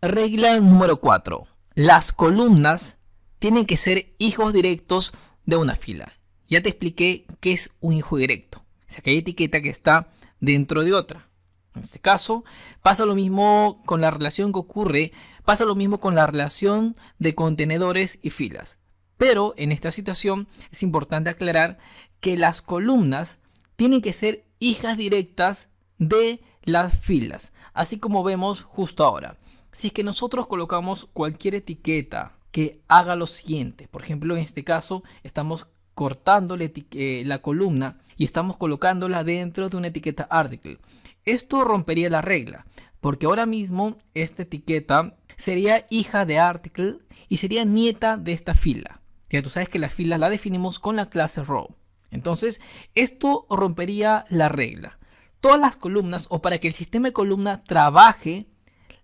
Regla número 4. Las columnas tienen que ser hijos directos de una fila. Ya te expliqué qué es un hijo directo. Es aquella etiqueta que está dentro de otra. En este caso, pasa lo mismo con la relación que ocurre, pasa lo mismo con la relación de contenedores y filas. Pero en esta situación es importante aclarar que las columnas tienen que ser hijas directas de las filas, así como vemos justo ahora. Si es que nosotros colocamos cualquier etiqueta que haga lo siguiente, por ejemplo, en este caso estamos cortando eh, la, columna y estamos colocándola dentro de una etiqueta article. Esto rompería la regla, porque ahora mismo esta etiqueta sería hija de article y sería nieta de esta fila. Ya tú sabes que la fila la definimos con la clase row. Entonces, esto rompería la regla. Todas las columnas, o para que el sistema de columna trabaje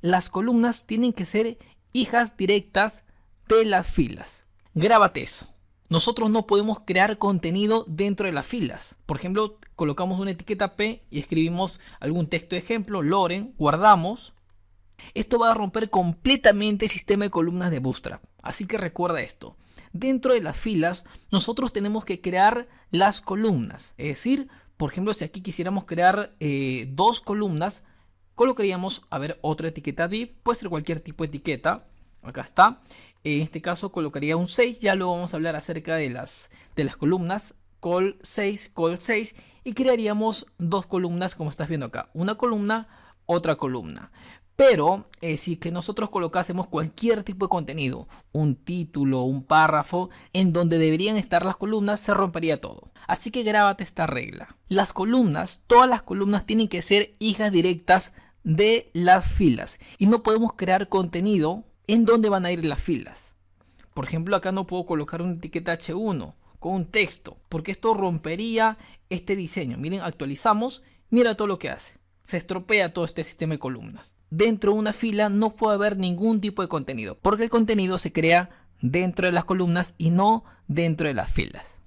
las columnas tienen que ser hijas directas de las filas. Grábate eso. Nosotros no podemos crear contenido dentro de las filas. Por ejemplo, colocamos una etiqueta P y escribimos algún texto de ejemplo, Loren, guardamos. Esto va a romper completamente el sistema de columnas de Bootstrap. Así que recuerda esto. Dentro de las filas, nosotros tenemos que crear las columnas. Es decir, por ejemplo, si aquí quisiéramos crear eh, dos columnas, colocaríamos, a ver, otra etiqueta div, puede ser cualquier tipo de etiqueta, acá está, en este caso colocaría un 6, ya luego vamos a hablar acerca de las, de las columnas, col 6, col 6, y crearíamos dos columnas como estás viendo acá, una columna, otra columna. Pero eh, si que nosotros colocásemos cualquier tipo de contenido, un título, un párrafo, en donde deberían estar las columnas, se rompería todo. Así que grábate esta regla. Las columnas, todas las columnas tienen que ser hijas directas de las filas. Y no podemos crear contenido en donde van a ir las filas. Por ejemplo, acá no puedo colocar una etiqueta H1 con un texto, porque esto rompería este diseño. Miren, actualizamos, mira todo lo que hace. Se estropea todo este sistema de columnas. Dentro de una fila no puede haber ningún tipo de contenido, porque el contenido se crea dentro de las columnas y no dentro de las filas.